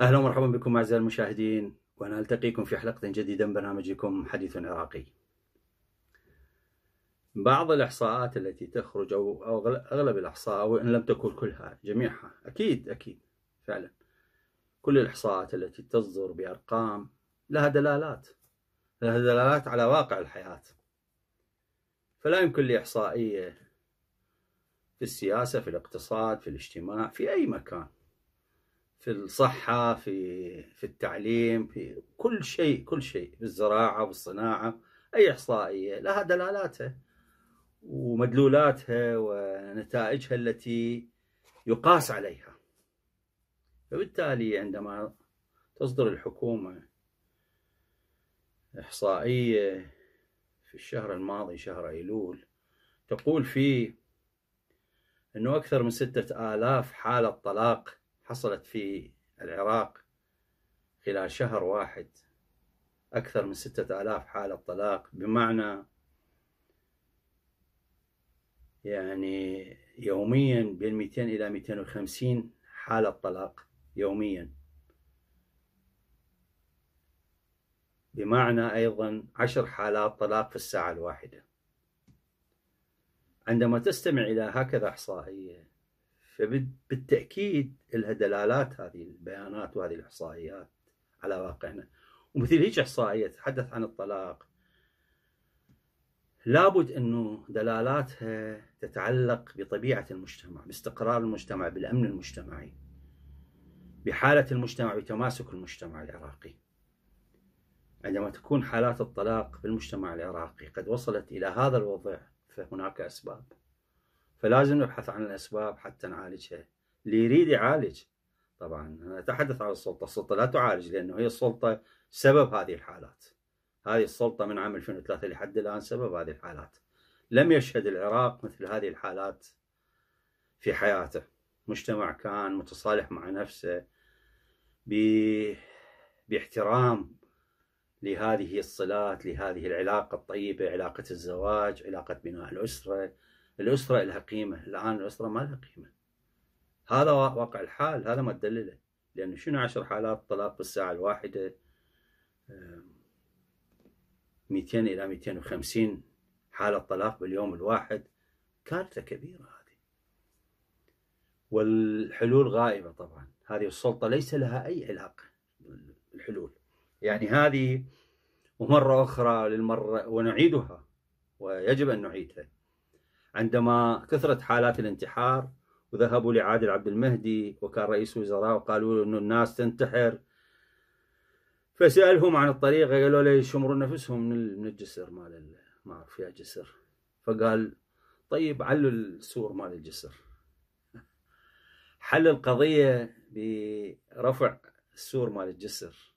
اهلا ومرحبا بكم اعزائي المشاهدين وانا التقيكم في حلقه جديده من برنامجكم حديث عراقي. بعض الاحصاءات التي تخرج او اغلب الاحصاء او ان لم تكن كلها جميعها اكيد اكيد فعلا كل الإحصاءات التي تصدر بأرقام لها دلالات لها دلالات على واقع الحياة فلا يمكن لإحصائية في السياسة في الاقتصاد في الاجتماع في أي مكان في الصحة في في التعليم في كل شيء كل شيء في الزراعة والصناعة أي إحصائية لها دلالاتها ومدلولاتها ونتائجها التي يقاس عليها فبالتالي عندما تصدر الحكومة إحصائية في الشهر الماضي شهر أيلول تقول فيه أنه أكثر من ستة آلاف حالة طلاق حصلت في العراق خلال شهر واحد أكثر من ستة آلاف حالة طلاق بمعنى يعني يوميا بين 200 إلى 250 حالة طلاق يوميا بمعنى أيضا عشر حالات طلاق في الساعة الواحدة عندما تستمع إلى هكذا إحصائية فبالتأكيد لها دلالات هذه البيانات وهذه الإحصائيات على واقعنا ومثل هيك إحصائية تتحدث عن الطلاق لابد أنه دلالاتها تتعلق بطبيعة المجتمع باستقرار المجتمع بالأمن المجتمعي بحالة المجتمع بتماسك المجتمع العراقي عندما تكون حالات الطلاق في المجتمع العراقي قد وصلت إلى هذا الوضع فهناك أسباب فلازم نبحث عن الأسباب حتى نعالجها اللي يريد يعالج طبعا أنا أتحدث عن السلطة السلطة لا تعالج لأنه هي السلطة سبب هذه الحالات هذه السلطة من عام 2003 لحد الآن سبب هذه الحالات لم يشهد العراق مثل هذه الحالات في حياته مجتمع كان متصالح مع نفسه باحترام لهذه الصلات لهذه العلاقة الطيبة علاقة الزواج علاقة بناء الأسرة الأسرة لها قيمة الآن الأسرة ما لها قيمة هذا واقع الحال هذا ما تدلله لأنه شنو عشر حالات طلاق بالساعة الواحدة 200 آه، إلى 250 حالة طلاق باليوم الواحد كارثة كبيرة هذه والحلول غائبة طبعاً هذه السلطة ليس لها أي علاقة الحلول يعني هذه ومرة أخرى للمرة ونعيدها ويجب أن نعيدها عندما كثرت حالات الانتحار وذهبوا لعادل عبد المهدي وكان رئيس وزراء وقالوا له أنه الناس تنتحر فسألهم عن الطريقة قالوا له يشمرون نفسهم من الجسر مال ما أعرف يا جسر فقال طيب علوا السور مال الجسر حل القضية برفع السور مال الجسر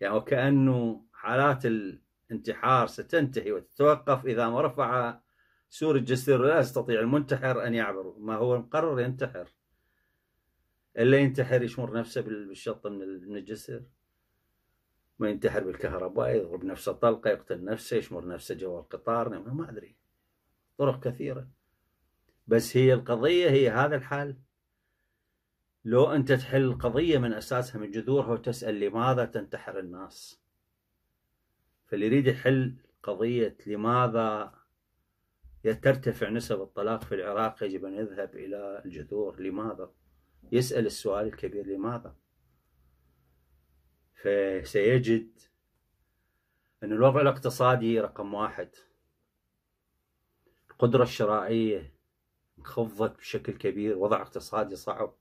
يعني وكأنه حالات الانتحار ستنتهي وتتوقف إذا ما رفع سور الجسر لا يستطيع المنتحر أن يعبر ما هو مقرر ينتحر إلا ينتحر يشمر نفسه بالشط من الجسر ما ينتحر بالكهرباء يضرب نفسه طلقة يقتل نفسه يشمر نفسه جوا القطار ما أدري طرق كثيرة بس هي القضية هي هذا الحال لو أنت تحل القضية من أساسها من جذورها وتسأل لماذا تنتحر الناس فاللي يريد يحل قضية لماذا ترتفع نسب الطلاق في العراق يجب أن يذهب إلى الجذور لماذا يسأل السؤال الكبير لماذا فسيجد أن الوضع الاقتصادي رقم واحد القدرة الشرائية انخفضت بشكل كبير وضع اقتصادي صعب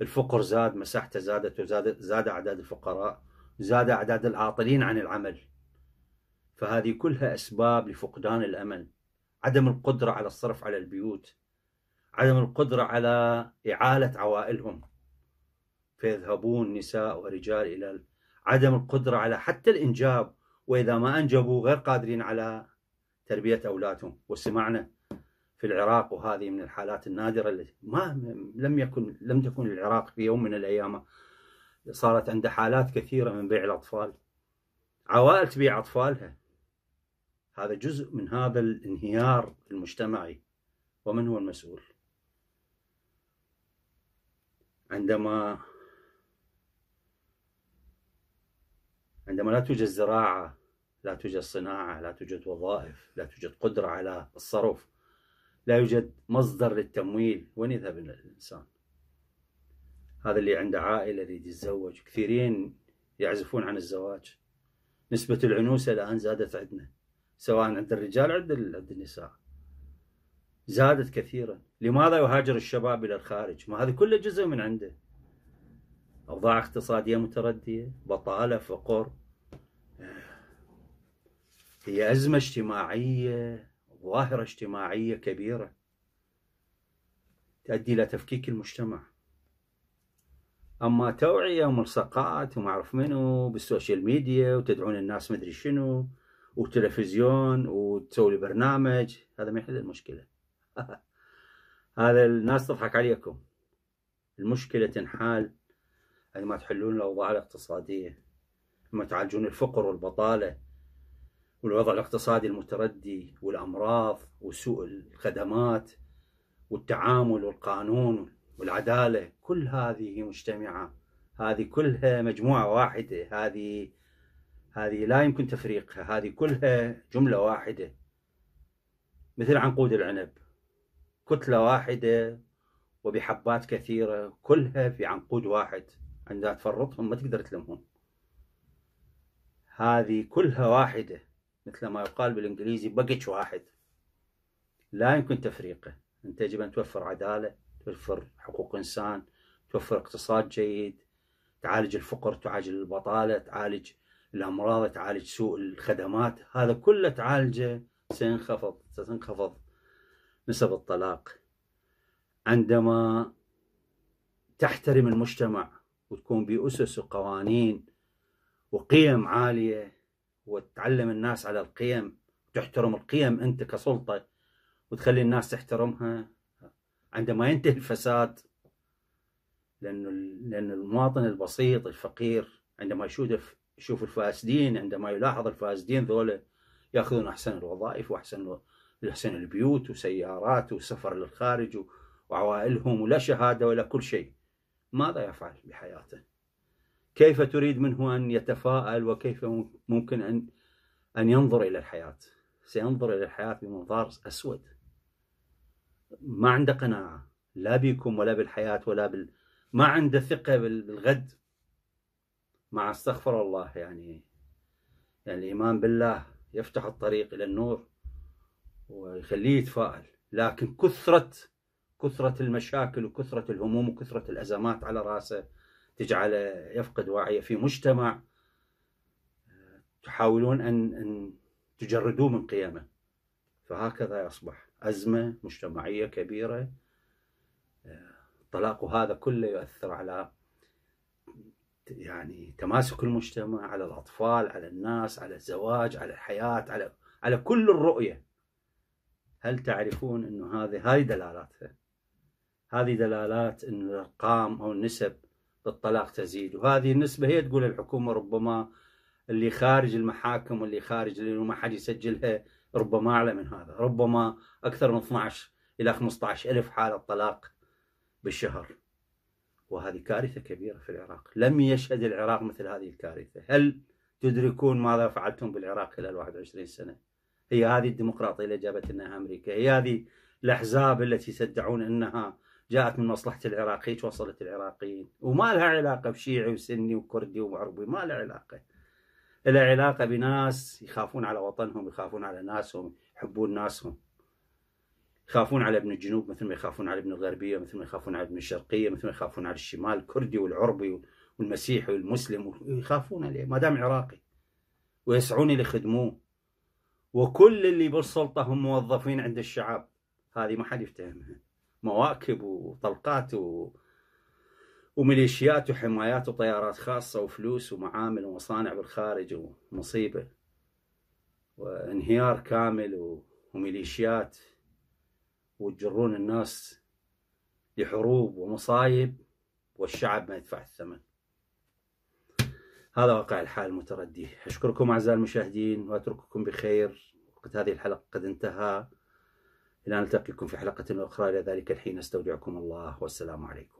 الفقر زاد مساحته زادت وزاد زاد أعداد الفقراء زاد أعداد العاطلين عن العمل فهذه كلها أسباب لفقدان الأمل عدم القدرة على الصرف على البيوت عدم القدرة على إعالة عوائلهم فيذهبون نساء ورجال إلى عدم القدرة على حتى الإنجاب وإذا ما أنجبوا غير قادرين على تربية أولادهم وسمعنا في العراق وهذه من الحالات النادره التي ما لم يكن لم تكن العراق في يوم من الايام صارت عنده حالات كثيره من بيع الاطفال عوائل تبيع اطفالها هذا جزء من هذا الانهيار المجتمعي ومن هو المسؤول عندما عندما لا توجد زراعه لا توجد صناعه لا توجد وظائف لا توجد قدره على الصرف لا يوجد مصدر للتمويل وين يذهب الإنسان هذا اللي عنده عائلة يريد يتزوج كثيرين يعزفون عن الزواج نسبة العنوسة الآن زادت عندنا سواء عند الرجال عند عند النساء زادت كثيرا لماذا يهاجر الشباب إلى الخارج ما هذا كله جزء من عنده أوضاع اقتصادية متردية بطالة فقر هي أزمة اجتماعية ظاهرة اجتماعية كبيرة تؤدي إلى تفكيك المجتمع أما توعية وملصقات وما أعرف منو بالسوشيال ميديا وتدعون الناس مدري شنو وتلفزيون وتسوي برنامج هذا ما يحل المشكلة هذا الناس تضحك عليكم المشكلة تنحال عندما يعني تحلون الأوضاع الاقتصادية لما تعالجون الفقر والبطالة والوضع الاقتصادي المتردي والأمراض وسوء الخدمات والتعامل والقانون والعدالة كل هذه مجتمعة هذه كلها مجموعة واحدة هذه هذه لا يمكن تفريقها هذه كلها جملة واحدة مثل عنقود العنب كتلة واحدة وبحبات كثيرة كلها في عنقود واحد عندما تفرطهم ما تقدر تلمهم هذه كلها واحدة مثل ما يقال بالإنجليزي باكج واحد لا يمكن تفريقه أنت يجب أن توفر عدالة توفر حقوق إنسان توفر اقتصاد جيد تعالج الفقر تعالج البطالة تعالج الأمراض تعالج سوء الخدمات هذا كله تعالجه سينخفض ستنخفض نسب الطلاق عندما تحترم المجتمع وتكون بأسس وقوانين وقيم عالية وتعلم الناس على القيم تحترم القيم انت كسلطه وتخلي الناس تحترمها عندما ينتهي الفساد لانه لان المواطن البسيط الفقير عندما يشوف يشوف الفاسدين عندما يلاحظ الفاسدين ذولا ياخذون احسن الوظائف واحسن احسن البيوت وسيارات وسفر للخارج وعوائلهم ولا شهاده ولا كل شيء ماذا يفعل بحياته؟ كيف تريد منه أن يتفاءل وكيف ممكن أن أن ينظر إلى الحياة سينظر إلى الحياة بمنظار أسود ما عنده قناعة لا بكم ولا بالحياة ولا بال ما عنده ثقة بالغد مع استغفر الله يعني يعني الإيمان بالله يفتح الطريق إلى النور ويخليه يتفائل لكن كثرة كثرة المشاكل وكثرة الهموم وكثرة الأزمات على راسه تجعله يفقد وعيه في مجتمع تحاولون أن, أن تجردوه من قيمه فهكذا يصبح أزمة مجتمعية كبيرة الطلاق وهذا كله يؤثر على يعني تماسك المجتمع على الأطفال على الناس على الزواج على الحياة على على كل الرؤية هل تعرفون أنه هذه هاي دلالاتها هذه دلالات أن الأرقام أو النسب الطلاق تزيد وهذه النسبة هي تقول الحكومة ربما اللي خارج المحاكم واللي خارج لأنه ما حد يسجلها ربما أعلى من هذا ربما أكثر من 12 إلى 15 ألف حالة طلاق بالشهر وهذه كارثة كبيرة في العراق لم يشهد العراق مثل هذه الكارثة هل تدركون ماذا فعلتم بالعراق خلال 21 سنة هي هذه الديمقراطية اللي جابت لنا أمريكا هي هذه الأحزاب التي تدعون أنها جاءت من مصلحة العراقي توصلت العراقيين وما لها علاقة بشيعي وسني وكردي وعربي ما لها علاقة لها علاقة بناس يخافون على وطنهم يخافون على ناسهم يحبون ناسهم يخافون على ابن الجنوب مثل ما يخافون على ابن الغربية مثل ما يخافون على ابن الشرقية مثل ما يخافون على الشمال الكردي والعربي والمسيحي والمسلم يخافون عليه ما دام عراقي ويسعون اللي وكل اللي بالسلطة هم موظفين عند الشعب هذه ما حد يفتهمها مواكب وطلقات و... وميليشيات وحمايات وطيارات خاصة وفلوس ومعامل ومصانع بالخارج ومصيبة وانهيار كامل و... وميليشيات وتجرون الناس لحروب ومصايب والشعب ما يدفع الثمن هذا واقع الحال المتردي أشكركم أعزائي المشاهدين وأترككم بخير وقت هذه الحلقة قد انتهى إلى أن نلتقيكم في حلقة أخرى إلى ذلك الحين أستودعكم الله والسلام عليكم